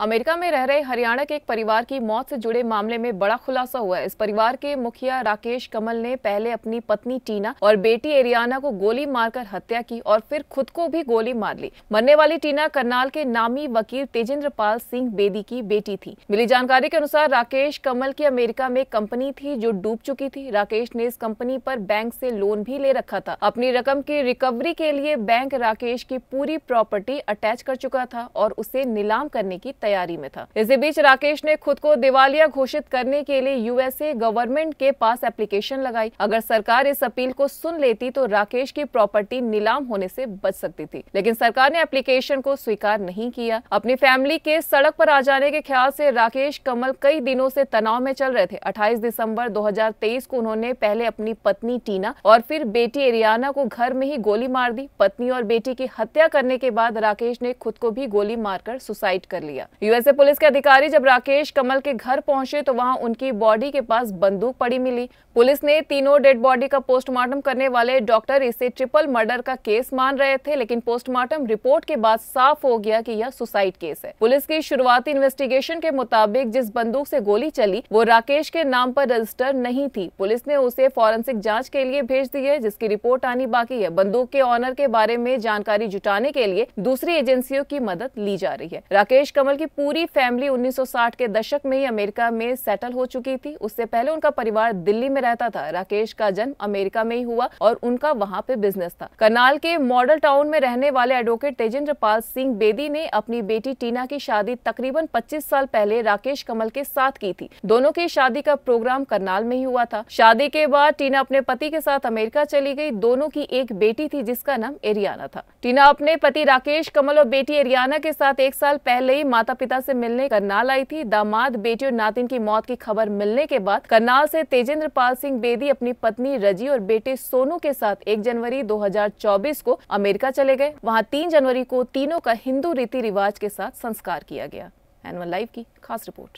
America में रह रहे हरियाणा के एक परिवार की मौत से जुड़े मामले में बड़ा खुलासा हुआ है इस परिवार के मुखिया राकेश कमल ने पहले अपनी पत्नी टीना और बेटी एरियाना को गोली मारकर हत्या की और फिर खुद को भी गोली मार ली मरने वाली टीना करनाल के नामी वकील तेजेंद्र पाल सिंह बेदी की बेटी थी मिली जानकारी के अनुसार राकेश कमल की अमेरिका में कंपनी थी जो डूब चुकी थी राकेश ने इस कंपनी आरोप बैंक ऐसी लोन भी ले रखा था अपनी रकम की रिकवरी के लिए बैंक राकेश की पूरी प्रॉपर्टी अटैच कर चुका था और उसे नीलाम करने की तैयारी में था इसी बीच राकेश ने खुद को दिवालिया घोषित करने के लिए यूएसए गवर्नमेंट के पास एप्लीकेशन लगाई अगर सरकार इस अपील को सुन लेती तो राकेश की प्रॉपर्टी नीलाम होने से बच सकती थी लेकिन सरकार ने एप्लीकेशन को स्वीकार नहीं किया अपनी फैमिली के सड़क पर आ जाने के ख्याल से राकेश कमल कई दिनों से तनाव में चल रहे थे 28 दिसंबर 2023 को उन्होंने पहले अपनी पत्नी टीना और फिर बेटी एरियाना को घर में ही गोली मार दी पत्नी और बेटी की हत्या करने के बाद राकेश ने खुद को भी गोली मारकर सुसाइड कर लिया यूएसए पुलिस के अधिकारी जब राकेश कमल के घर पहुंचे तो वहां उनकी बॉडी के पास बंदूक पड़ी मिली पुलिस ने तीनों डेड बॉडी का पोस्टमार्टम करने वाले डॉक्टर इसे ट्रिपल मर्डर का केस मान रहे थे लेकिन पोस्टमार्टम रिपोर्ट के बाद साफ हो गया कि यह सुसाइड केस है पुलिस की शुरुआती इन्वेस्टिगेशन के मुताबिक जिस बंदूक ऐसी गोली चली वो राकेश के नाम आरोप रजिस्टर नहीं थी पुलिस ने उसे फॉरेंसिक जाँच के लिए भेज दी है जिसकी रिपोर्ट आनी बाकी है बंदूक के ऑनर के बारे में जानकारी जुटाने के लिए दूसरी एजेंसियों की मदद ली जा रही है राकेश कमल की पूरी फैमिली 1960 के दशक में ही अमेरिका में सेटल हो चुकी थी उससे पहले उनका परिवार दिल्ली में रहता था राकेश का जन्म अमेरिका में ही हुआ और उनका वहाँ पे बिजनेस था करनाल के मॉडल टाउन में रहने वाले एडवोकेट तेजेंद्र पाल सिंह बेदी ने अपनी बेटी टीना की शादी तकरीबन पच्चीस साल पहले राकेश कमल के साथ की थी दोनों की शादी का प्रोग्राम करनाल में ही हुआ था शादी के बाद टीना अपने पति के साथ अमेरिका चली गई दोनों की एक बेटी थी जिसका नाम एरियाना था टीना अपने पति राकेश कमल और बेटी एरियाना के साथ एक साल पहले ही माता पिता से मिलने करनाल आई थी दामाद बेटी और नातिन की मौत की खबर मिलने के बाद करनाल से तेजेंद्र पाल सिंह बेदी अपनी पत्नी रजी और बेटे सोनू के साथ एक जनवरी 2024 को अमेरिका चले गए वहाँ तीन जनवरी को तीनों का हिंदू रीति रिवाज के साथ संस्कार किया गया एनवन लाइव की खास रिपोर्ट